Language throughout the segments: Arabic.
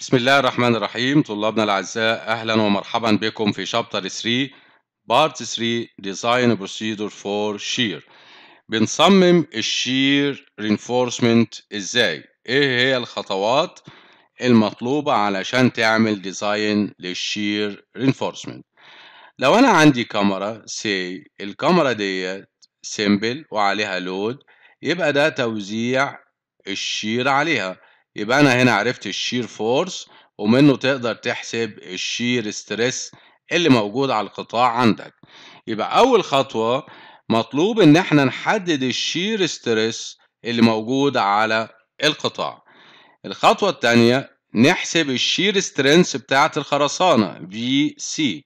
بسم الله الرحمن الرحيم طلابنا الأعزاء أهلا ومرحبا بكم في شابتر 3 بارت 3 ديزاين بروسيدور فور شير بنصمم الشير رينفورسمنت إزاي إيه هي الخطوات المطلوبة علشان تعمل ديزاين للشير رينفورسمنت لو أنا عندي كاميرا سي الكاميرا ديت سيمبل وعليها لود يبقى ده توزيع الشير عليها يبقى انا هنا عرفت الشير فورس ومنه تقدر تحسب الشير ستريس اللي موجود على القطاع عندك يبقى اول خطوه مطلوب ان احنا نحدد الشير ستريس اللي موجود على القطاع الخطوه الثانيه نحسب الشير سترينث بتاعه الخرسانه في سي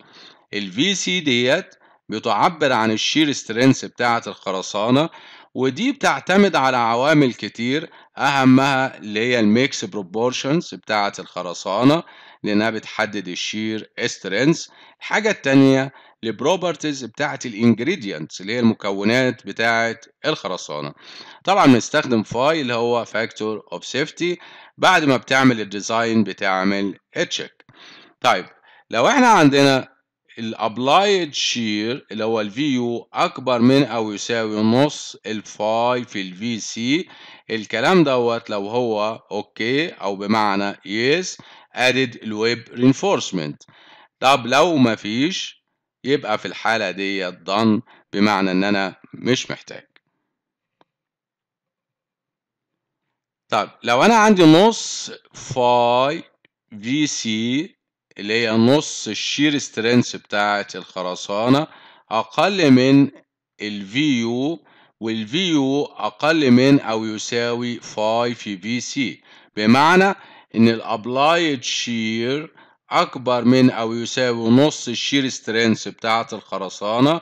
الفي سي ديت بتعبر عن الشير سترينث بتاعه الخرسانه ودي بتعتمد على عوامل كتير أهمها اللي هي الميكس بروبورشنز بتاعة الخرسانة لأنها بتحدد الشير استرنس الحاجة التانية البروبرتيز بتاعة الانجريدينتس اللي هي المكونات بتاعة الخرسانة طبعا بنستخدم فاي اللي هو فاكتور اوف سيفتي بعد ما بتعمل الديزاين بتعمل تشيك طيب لو احنا عندنا الابلايد شير اللي هو الفي يو اكبر من او يساوي نص الفاي في الفي سي الكلام دوت لو هو اوكي او بمعنى يس ادد الويب رينفورسمنت طب لو مفيش يبقى في الحالة دي ضن بمعنى ان انا مش محتاج طب لو انا عندي نص فاي في سي اللي هي نص الشير سترينث بتاعة الخرسانة أقل من الفي VU والفي VU أقل من أو يساوي 5 في سي بمعنى إن الأبلايد شير أكبر من أو يساوي نص الشير سترينث بتاعة الخرسانة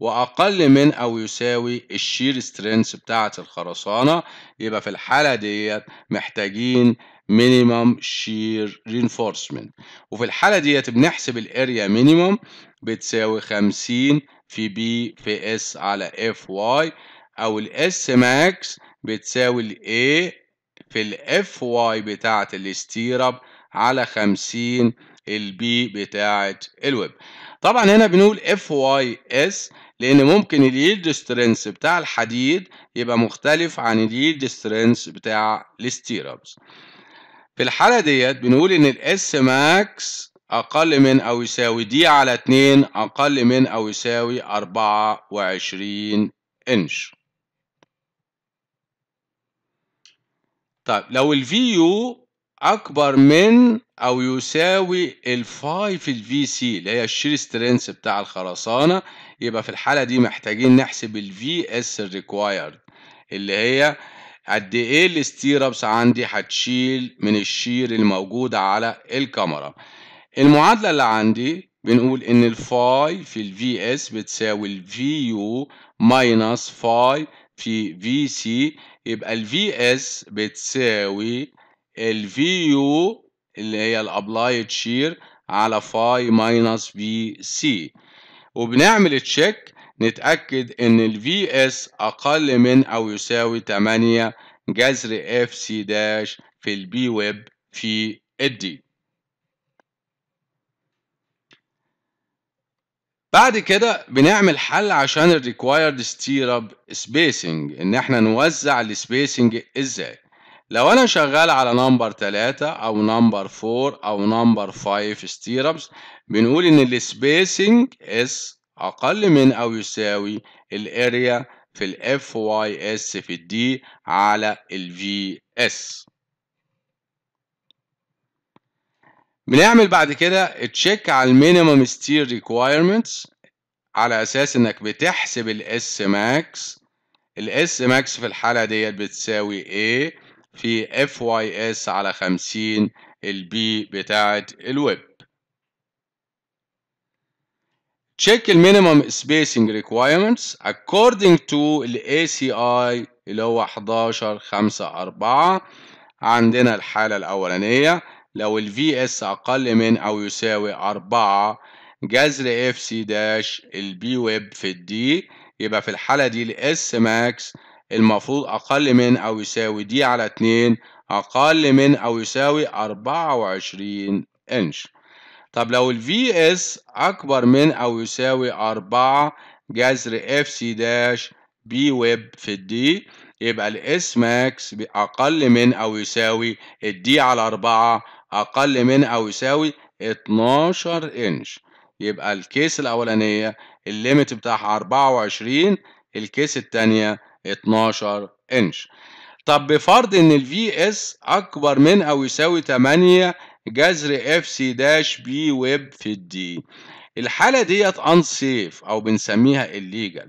وأقل من أو يساوي الشير سترينث بتاعة الخرسانة يبقى في الحالة ديت محتاجين مينيمم شير رينفورسمنت وفي الحالة ديت بنحسب الاريا مينيمم بتساوي 50 في بي في اس على اف واي او الاس ماكس بتساوي الاي في الاف واي بتاعة الاستيرب على 50 البي بتاعة الويب طبعا هنا بنقول اف واي اس لان ممكن اليلد سترينث بتاع الحديد يبقى مختلف عن اليلد سترينث بتاع الاستيرابس في الحالة ديت بنقول إن الإس ماكس أقل من أو يساوي دي على 2 أقل من أو يساوي 24 إنش. طيب لو يو أكبر من أو يساوي الفاي في الفي سي اللي هي الشير سترينث بتاع الخرسانة يبقى في الحالة دي محتاجين نحسب الفي اس الريكوايرد اللي هي قد ايه الستيربس عندي هتشيل من الشير الموجود على الكاميرا المعادله اللي عندي بنقول ان الفاي في الفي اس بتساوي الفي يو ماينس فاي في في سي يبقى الفي اس بتساوي الفي يو اللي هي الابلايد شير على فاي ماينس في سي وبنعمل تشيك نتأكد إن الـ VS أقل من أو يساوي 8 جذر FC داش في الـ B ويب في الـ D. بعد كده بنعمل حل عشان الـ required stirrup spacing إن احنا نوزع الـ spacing إزاي لو انا شغال على نمبر 3 او نمبر 4 او نمبر 5 Stirrups بنقول ان الـ Spacing is أقل من أو يساوي الأريا في الـ FYS في الـ D على الـ VS بنعمل بعد كده تشيك على المينيمم ستير ريكوايرمنتس على أساس إنك بتحسب الاس ماكس S ماكس في الحالة ديت بتساوي A في FYS على 50 الـ B بتاعة الويب check المينيمم spacing requirements according to ال ACI اللي هو 11 5 4 عندنا الحالة الأولانية لو ال VS أقل من أو يساوي 4 جذر FC داش البي ويب في الدي يبقى في الحالة دي ال S max المفروض أقل من أو يساوي دي على 2 أقل من أو يساوي 24 إنش طب لو ال اس اكبر من او يساوي أربعة جذر اف سي داش بي ويب في الدي يبقى الاس ماكس اقل من او يساوي الدي على أربعة اقل من او يساوي 12 انش يبقى الكيس الاولانيه الليميت بتاعها 24 الكيس الثانيه 12 انش طب بفرض ان ال اس اكبر من او يساوي 8 جذر اف سي داش بي ويب في الدي الحالة ديت unsafe أو بنسميها illegal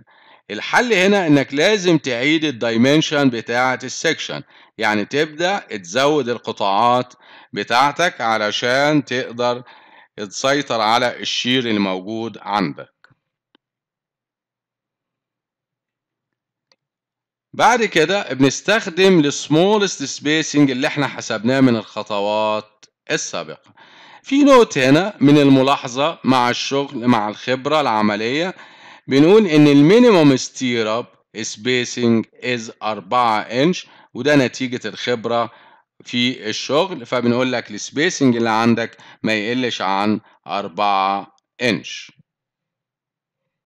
الحل هنا إنك لازم تعيد الدايمنشن بتاعة السكشن يعني تبدأ تزود القطاعات بتاعتك علشان تقدر تسيطر على الشير اللي موجود عندك بعد كده بنستخدم السمولست سبيسنج اللي احنا حسبناه من الخطوات السابقة في نوت هنا من الملاحظة مع الشغل مع الخبرة العملية بنقول إن المينيموم ستيرب سبيسنج از 4 انش وده نتيجة الخبرة في الشغل فبنقول لك السبيسنج اللي عندك ما يقلش عن 4 انش